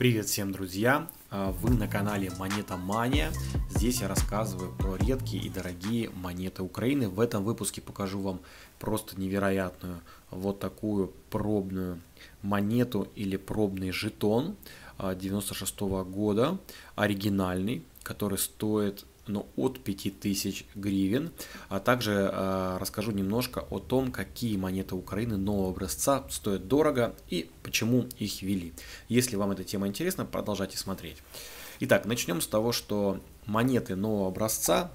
Привет всем, друзья! А, вы на канале Монета Мания. Здесь я рассказываю про редкие и дорогие монеты Украины. В этом выпуске покажу вам просто невероятную вот такую пробную монету или пробный жетон 96 а, года, оригинальный, который стоит но ну, от 5000 гривен. А также э, расскажу немножко о том, какие монеты Украины нового образца стоят дорого и почему их ввели. Если вам эта тема интересна, продолжайте смотреть. Итак, начнем с того, что монеты нового образца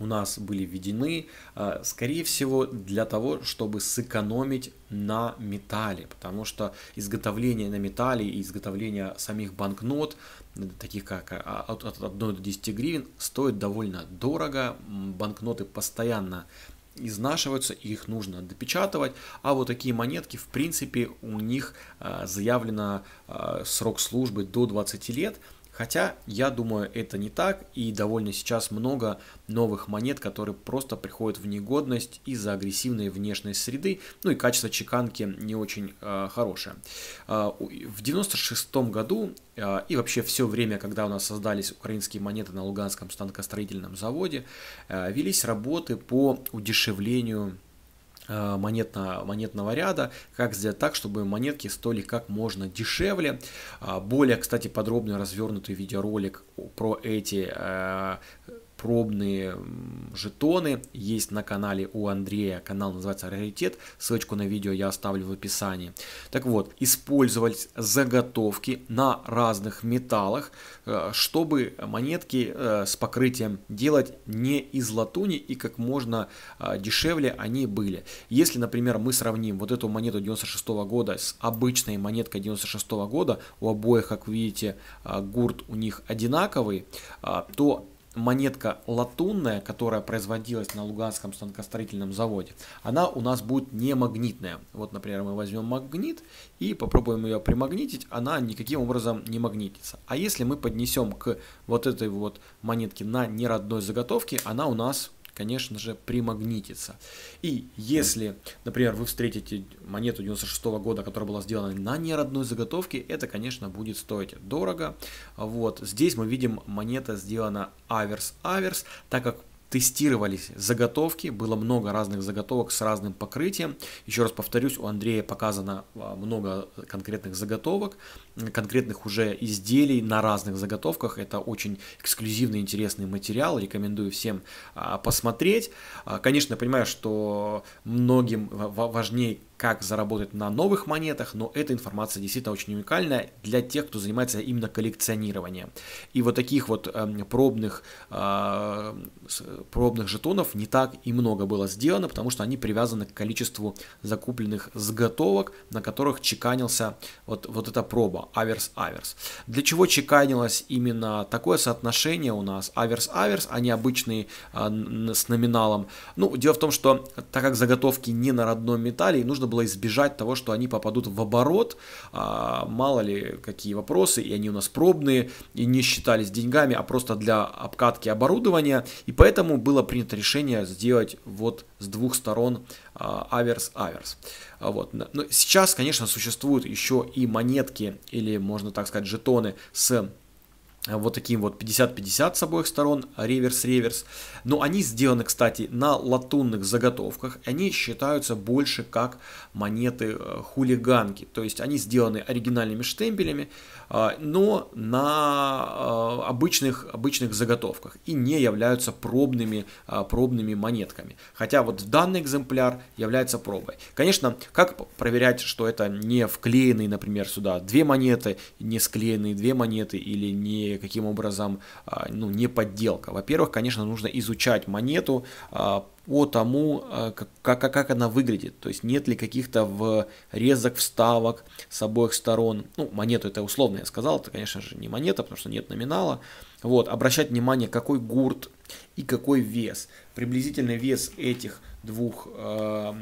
у нас были введены, а, скорее всего, для того, чтобы сэкономить на металле, потому что изготовление на металле и изготовление самих банкнот, э, таких как а, от 1 до 10 гривен, стоит довольно дорого, банкноты постоянно изнашиваются, их нужно допечатывать, а вот такие монетки, в принципе, у них а, заявлено срок службы до 20 лет, Хотя, я думаю, это не так, и довольно сейчас много новых монет, которые просто приходят в негодность из-за агрессивной внешней среды, ну и качество чеканки не очень э, хорошее. Э, в 96 году э, и вообще все время, когда у нас создались украинские монеты на Луганском станкостроительном заводе, э, велись работы по удешевлению Э, монетно, монетного ряда, как сделать так, чтобы монетки стоили как можно дешевле. А, более, кстати, подробный, развернутый видеоролик про эти э, пробные жетоны есть на канале у Андрея. Канал называется «Раритет». Ссылочку на видео я оставлю в описании. Так вот, использовать заготовки на разных металлах, э, чтобы монетки э, с покрытием делать не из латуни и как можно э, дешевле они были. Если, например, мы сравним вот эту монету 96 года с обычной монеткой 96 года, у обоих, как видите, гурт у них одинаковый, то монетка латунная, которая производилась на Луганском станкостроительном заводе, она у нас будет не магнитная. Вот, например, мы возьмем магнит и попробуем ее примагнитить, она никаким образом не магнитится. А если мы поднесем к вот этой вот монетке на неродной заготовке, она у нас конечно же, примагнитится. И если, например, вы встретите монету 96 -го года, которая была сделана на неродной заготовке, это, конечно, будет стоить дорого. Вот здесь мы видим монета сделана аверс-аверс, так как тестировались заготовки, было много разных заготовок с разным покрытием. Еще раз повторюсь, у Андрея показано а, много конкретных заготовок, конкретных уже изделий на разных заготовках. Это очень эксклюзивный, интересный материал, рекомендую всем а, посмотреть. А, конечно, понимаю, что многим важнее как заработать на новых монетах, но эта информация действительно очень уникальная для тех, кто занимается именно коллекционированием. И вот таких вот эм, пробных, э, пробных жетонов не так и много было сделано, потому что они привязаны к количеству закупленных заготовок, на которых чеканился вот, вот эта проба, аверс-аверс. Для чего чеканилось именно такое соотношение у нас аверс-аверс, а не обычный э, с номиналом? Ну, дело в том, что так как заготовки не на родном металле, нужно было избежать того, что они попадут в оборот, а, мало ли какие вопросы, и они у нас пробные, и не считались деньгами, а просто для обкатки оборудования, и поэтому было принято решение сделать вот с двух сторон аверс-аверс. А, вот. Но сейчас, конечно, существуют еще и монетки или, можно так сказать, жетоны с вот таким вот 50-50 с обоих сторон, реверс-реверс. Но они сделаны, кстати, на латунных заготовках. Они считаются больше как монеты э, хулиганки. То есть они сделаны оригинальными штемпелями, э, но на э, обычных, обычных заготовках и не являются пробными, пробными монетками. Хотя вот данный экземпляр является пробой. Конечно, как проверять, что это не вклеенные, например, сюда две монеты, не склеенные две монеты или не каким образом а, ну, не подделка. Во-первых, конечно, нужно изучать монету а, по тому, а, как, как, как она выглядит. То есть нет ли каких-то врезок, вставок с обоих сторон. Ну, монету это условно я сказал, это, конечно же, не монета, потому что нет номинала. Вот, обращать внимание, какой гурт, и какой вес. приблизительный вес этих двух э,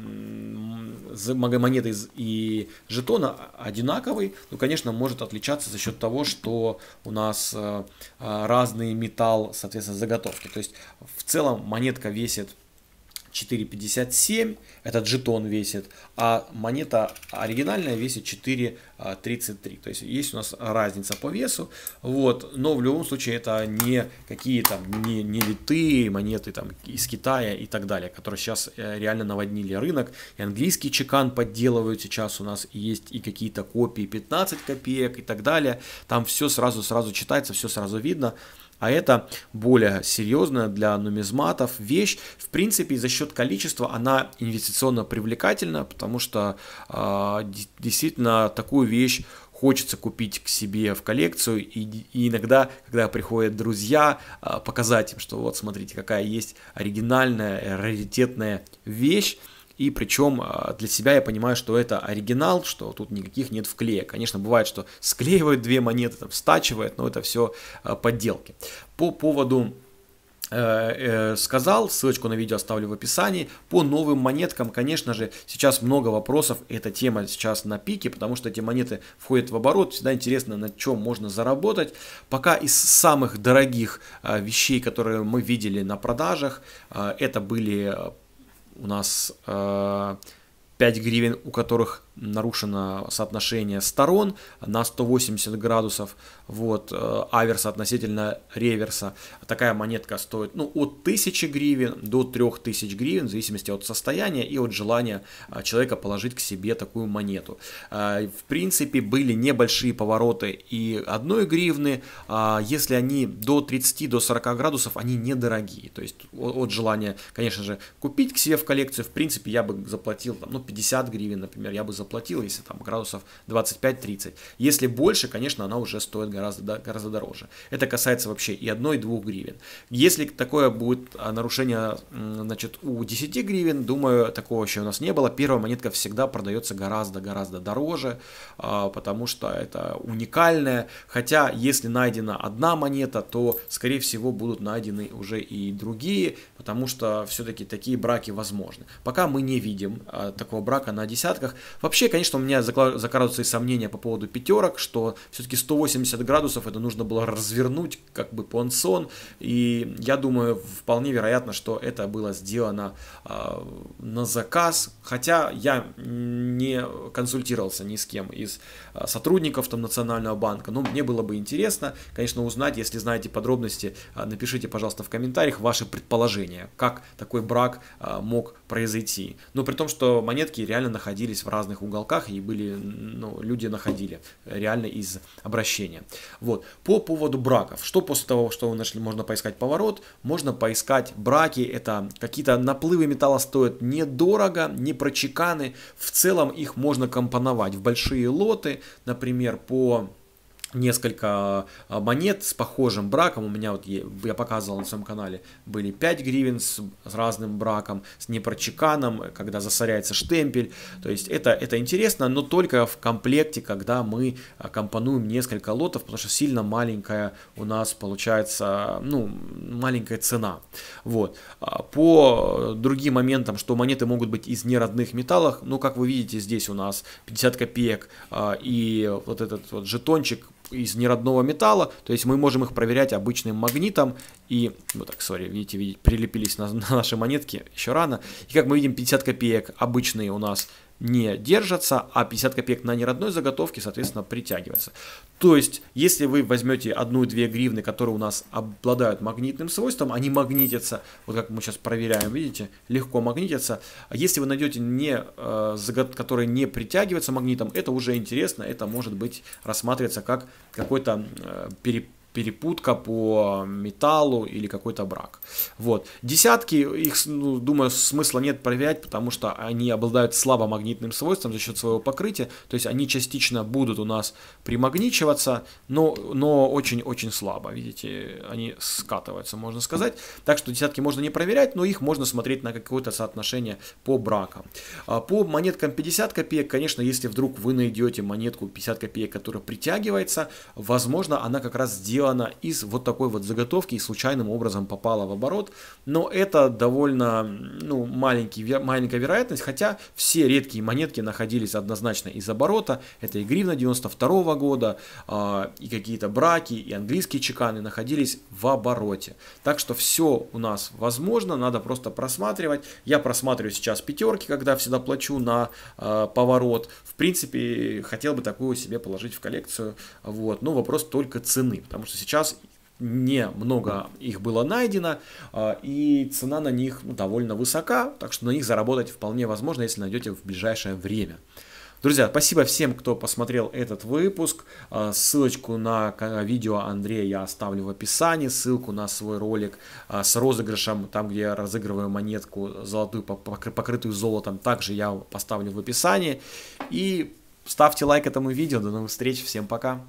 монеты и жетона одинаковый, но, конечно, может отличаться за счет того, что у нас э, э разный металл, соответственно, заготовки. То есть в целом монетка весит 4,57 этот жетон весит, а монета оригинальная весит 4,33. То есть есть у нас разница по весу, вот, но в любом случае это не какие там не, не литые монеты там из Китая и так далее, которые сейчас э, реально наводнили рынок. И английский чекан подделывают сейчас у нас есть и какие-то копии 15 копеек и так далее. Там все сразу-сразу читается, все сразу видно. А это более серьезная для нумизматов вещь. В принципе, за счет количества она инвестиционно привлекательна, потому что э, действительно такую вещь хочется купить к себе в коллекцию, и, и иногда, когда приходят друзья, а, показать им, что вот смотрите, какая есть оригинальная, раритетная вещь, и причем а, для себя я понимаю, что это оригинал, что тут никаких нет вклеек. Конечно, бывает, что склеивают две монеты, там, стачивают, но это все а, подделки. По поводу э, э, сказал, ссылочку на видео оставлю в описании. По новым монеткам, конечно же, сейчас много вопросов, эта тема сейчас на пике, потому что эти монеты входят в оборот, всегда интересно, на чем можно заработать. Пока из самых дорогих а, вещей, которые мы видели на продажах, это были у нас э, 5 гривен, у которых нарушено соотношение сторон на 180 градусов, вот, э, аверса относительно реверса. Такая монетка стоит ну, от 1000 гривен до 3000 гривен, в зависимости от состояния и от желания э, человека положить к себе такую монету. Э, в принципе, были небольшие повороты и одной гривны, а если они до 30-40 до 40 градусов, они недорогие, то есть от желания, конечно же, купить к себе в коллекцию, в принципе, я бы заплатил, ну, 50 гривен, например, я бы заплатил, если там градусов 25-30. Если больше, конечно, она уже стоит гораздо, гораздо дороже. Это касается вообще и 1, и 2 гривен. Если такое будет а, нарушение значит, у 10 гривен, думаю, такого еще у нас не было. Первая монетка всегда продается гораздо-гораздо дороже, а, потому что это уникальная. Хотя, если найдена одна монета, то, скорее всего, будут найдены уже и другие потому что все-таки такие браки возможны. Пока мы не видим а, такого брака на десятках. Вообще, конечно, у меня закрадываются и сомнения по поводу пятерок, что все-таки 180 градусов это нужно было развернуть, как бы понсон, и я думаю, вполне вероятно, что это было сделано а, на заказ, хотя я не консультировался ни с кем из а, сотрудников там Национального банка, но мне было бы интересно, конечно, узнать, если знаете подробности, а, напишите, пожалуйста, в комментариях ваши предположения отношения, как такой брак а, мог произойти. Но при том, что монетки реально находились в разных уголках и были, ну, люди находили реально из обращения. Вот. По поводу браков. Что после того, что вы нашли, можно поискать поворот, можно поискать браки, это какие-то наплывы металла стоят недорого, не прочеканы, в целом их можно компоновать в большие лоты, например, по несколько а, монет с похожим браком. У меня вот, я показывал на своем канале, были 5 гривен с, с разным браком, с непрочеканом, когда засоряется штемпель. То есть это, это интересно, но только в комплекте, когда мы а, компонуем несколько лотов, потому что сильно маленькая у нас получается, ну, маленькая цена. Вот. А, по другим моментам, что монеты могут быть из неродных металлов, ну, как вы видите, здесь у нас 50 копеек и вот этот вот жетончик из неродного металла, то есть мы можем их проверять обычным магнитом, и, вот так, сори, видите, видите прилепились на, на наши монетки еще рано, и как мы видим, 50 копеек обычные у нас не держатся, а 50 копеек на неродной заготовке, соответственно, притягивается. То есть, если вы возьмете одну-две гривны, которые у нас обладают магнитным свойством, они магнитятся, вот как мы сейчас проверяем, видите, легко магнитятся. А если вы найдете, не, э, которые не притягиваются магнитом, это уже интересно, это может быть рассматривается как какой-то э, перепад перепутка по металлу или какой-то брак. Вот. Десятки, их, ну, думаю, смысла нет проверять, потому что они обладают слабомагнитным свойством за счет своего покрытия, то есть они частично будут у нас примагничиваться, но, но очень-очень слабо, видите, они скатываются, можно сказать. Так что десятки можно не проверять, но их можно смотреть на какое-то соотношение по бракам. А, по монеткам 50 копеек, конечно, если вдруг вы найдете монетку 50 копеек, которая притягивается, возможно, она как раз сделает сделана из вот такой вот заготовки и случайным образом попала в оборот. Но это довольно ну, маленький, маленькая вероятность, хотя все редкие монетки находились однозначно из оборота. Это и гривна 92 -го года, а, и какие-то браки, и английские чеканы находились в обороте. Так что все у нас возможно, надо просто просматривать. Я просматриваю сейчас пятерки, когда всегда плачу на а, поворот. В принципе, хотел бы такую себе положить в коллекцию. Вот. Но вопрос только цены, потому что что сейчас не много их было найдено, а, и цена на них ну, довольно высока, так что на них заработать вполне возможно, если найдете в ближайшее время. Друзья, спасибо всем, кто посмотрел этот выпуск. А, ссылочку на видео Андрея я оставлю в описании. Ссылку на свой ролик а, с розыгрышем, там, где я разыгрываю монетку золотую, покрытую золотом, также я поставлю в описании. И ставьте лайк этому видео. До новых встреч. Всем пока.